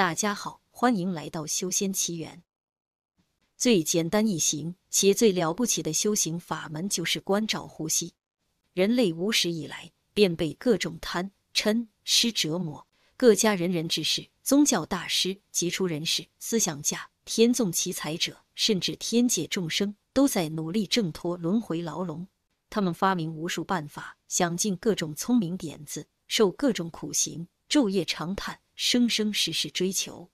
大家好，欢迎来到修仙奇缘。最简单易行且最了不起的修行法门就是关照呼吸。人类无始以来便被各种贪嗔痴折磨，各家仁人志士、宗教大师、杰出人士、思想家、天纵奇才者，甚至天界众生，都在努力挣脱轮回牢笼。他们发明无数办法，想尽各种聪明点子，受各种苦刑，昼夜长叹，生生世世追求。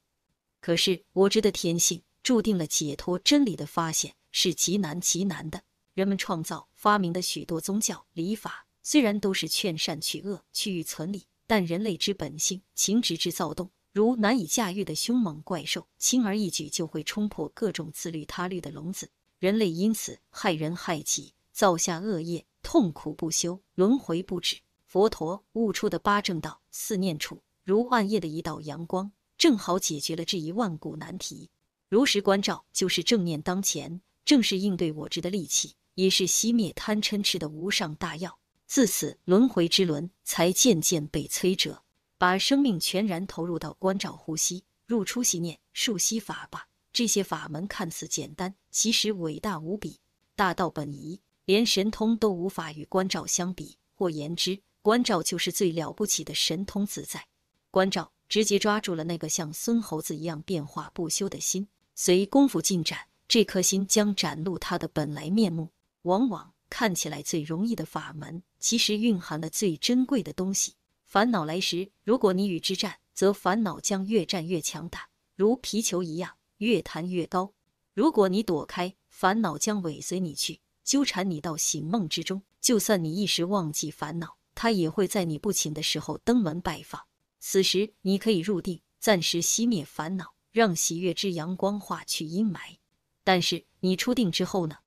可是，我知的天性注定了解脱真理的发现是极难极难的。人们创造发明的许多宗教礼法，虽然都是劝善去恶、去欲存理，但人类之本性情执之躁动，如难以驾驭的凶猛怪兽，轻而易举就会冲破各种自律他律的笼子。人类因此害人害己，造下恶业，痛苦不休，轮回不止。佛陀悟出的八正道四念处，如暗夜的一道阳光，正好解决了这一万古难题。如实观照就是正念当前，正是应对我执的利器，也是熄灭贪嗔痴的无上大药。自此，轮回之轮才渐渐被摧折。把生命全然投入到观照呼吸、入出息念、数息法吧。这些法门看似简单，其实伟大无比，大道本已连神通都无法与观照相比。或言之，关照就是最了不起的神通自在，关照直接抓住了那个像孙猴子一样变化不休的心。随功夫进展，这颗心将展露它的本来面目。往往看起来最容易的法门，其实蕴含了最珍贵的东西。烦恼来时，如果你与之战，则烦恼将越战越强大，如皮球一样越弹越高；如果你躲开，烦恼将尾随你去，纠缠你到醒梦之中。就算你一时忘记烦恼。他也会在你不请的时候登门拜访，此时你可以入定，暂时熄灭烦恼，让喜悦之阳光化去阴霾。但是你出定之后呢？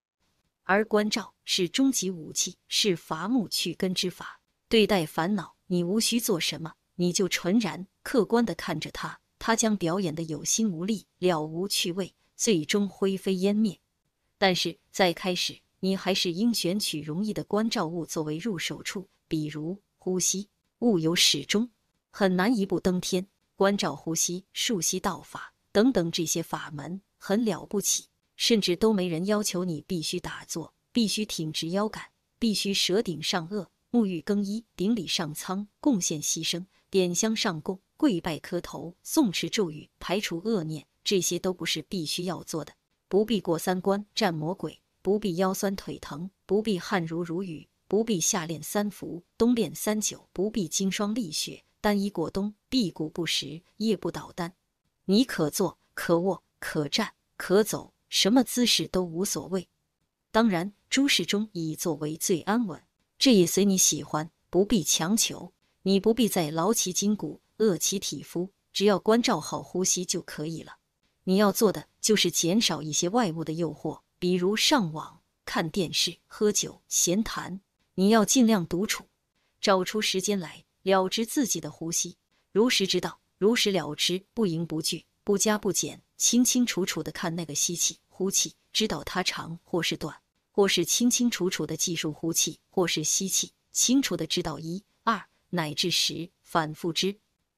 而关照是终极武器，是伐木去根之法。对待烦恼，你无需做什么，你就纯然客观的看着它，它将表演的有心无力，了无趣味，最终灰飞烟灭。但是，在开始，你还是应选取容易的关照物作为入手处。比如呼吸，物有始终，很难一步登天。关照呼吸、数息、道法等等这些法门很了不起，甚至都没人要求你必须打坐、必须挺直腰杆、必须舌顶上颚、沐浴更衣、顶礼上苍、贡献牺牲、点香上供、跪拜磕头、诵持咒语、排除恶念，这些都不是必须要做的，不必过三关战魔鬼，不必腰酸腿疼，不必汗如如雨。不必夏练三伏，冬练三九，不必经霜历雪，单衣过冬，辟谷不食，夜不倒丹。你可坐，可卧，可站，可走，什么姿势都无所谓。当然，诸事中以坐为最安稳，这也随你喜欢，不必强求。你不必再劳其筋骨，饿其体肤，只要关照好呼吸就可以了。你要做的就是减少一些外物的诱惑，比如上网、看电视、喝酒、闲谈。你要尽量独处，找出时间来了知自己的呼吸，如实知道，如实了知，不迎不拒，不加不减，清清楚楚的看那个吸气、呼气，知道它长或是短，或是清清楚楚的记述呼气，或是吸气，清楚的知道一二乃至十，反复之。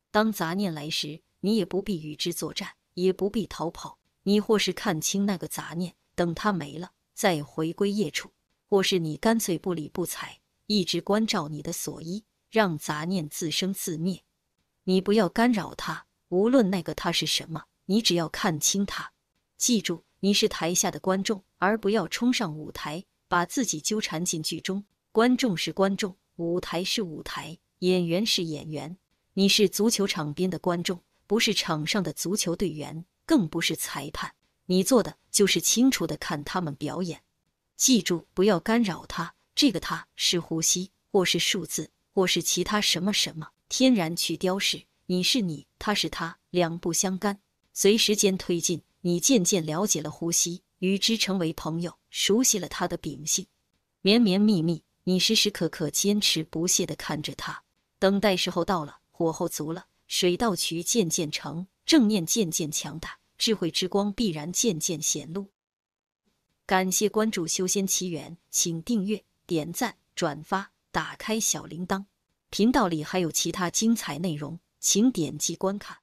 当杂念来时，你也不必与之作战，也不必逃跑，你或是看清那个杂念，等它没了，再回归业处。或是你干脆不理不睬，一直关照你的所依，让杂念自生自灭。你不要干扰他，无论那个他是什么，你只要看清他。记住，你是台下的观众，而不要冲上舞台，把自己纠缠进剧中。观众是观众，舞台是舞台，演员是演员。你是足球场边的观众，不是场上的足球队员，更不是裁判。你做的就是清楚的看他们表演。记住，不要干扰它。这个它是呼吸，或是数字，或是其他什么什么。天然去雕饰，你是你，它是它，两不相干。随时间推进，你渐渐了解了呼吸，与之成为朋友，熟悉了他的秉性。绵绵密密，你时时刻刻坚持不懈地看着它，等待时候到了，火候足了，水到渠渐渐成，正念渐渐强大，智慧之光必然渐渐显露。感谢关注《修仙奇缘》，请订阅、点赞、转发，打开小铃铛。频道里还有其他精彩内容，请点击观看。